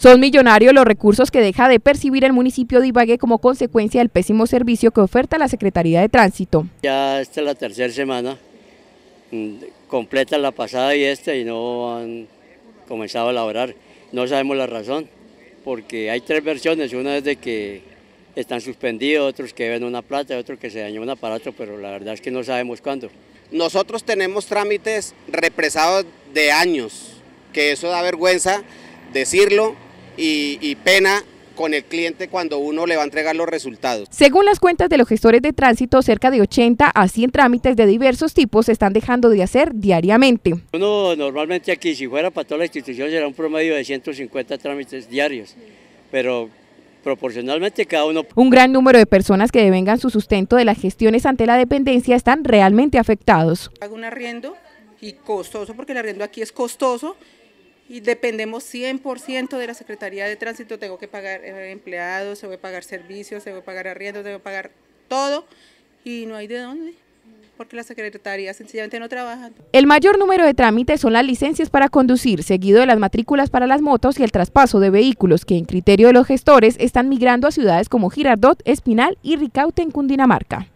Son millonarios los recursos que deja de percibir el municipio de Ibagué como consecuencia del pésimo servicio que oferta la Secretaría de Tránsito. Ya esta es la tercera semana, mm, completa la pasada y esta y no han comenzado a elaborar. No sabemos la razón, porque hay tres versiones, una es de que están suspendidos, otros que deben una plata, otros que se dañó un aparato, pero la verdad es que no sabemos cuándo. Nosotros tenemos trámites represados de años, que eso da vergüenza decirlo, y, pena con el cliente cuando uno le va a entregar los resultados. Según las cuentas de los gestores de tránsito, cerca de 80 a 100 trámites de diversos tipos se están dejando de hacer diariamente. Uno normalmente aquí, si fuera para toda la institución, será un promedio de 150 trámites diarios, pero proporcionalmente cada uno. Un gran número de personas que devengan su sustento de las gestiones ante la dependencia están realmente afectados. Hago un arriendo y costoso, porque el arriendo aquí es costoso, y dependemos 100% de la Secretaría de Tránsito, tengo que pagar eh, empleados, se voy a pagar servicios, se va a pagar arriendos, tengo que pagar todo y no hay de dónde porque la Secretaría sencillamente no trabaja. El mayor número de trámites son las licencias para conducir, seguido de las matrículas para las motos y el traspaso de vehículos, que en criterio de los gestores están migrando a ciudades como Girardot, Espinal y Ricaute en Cundinamarca.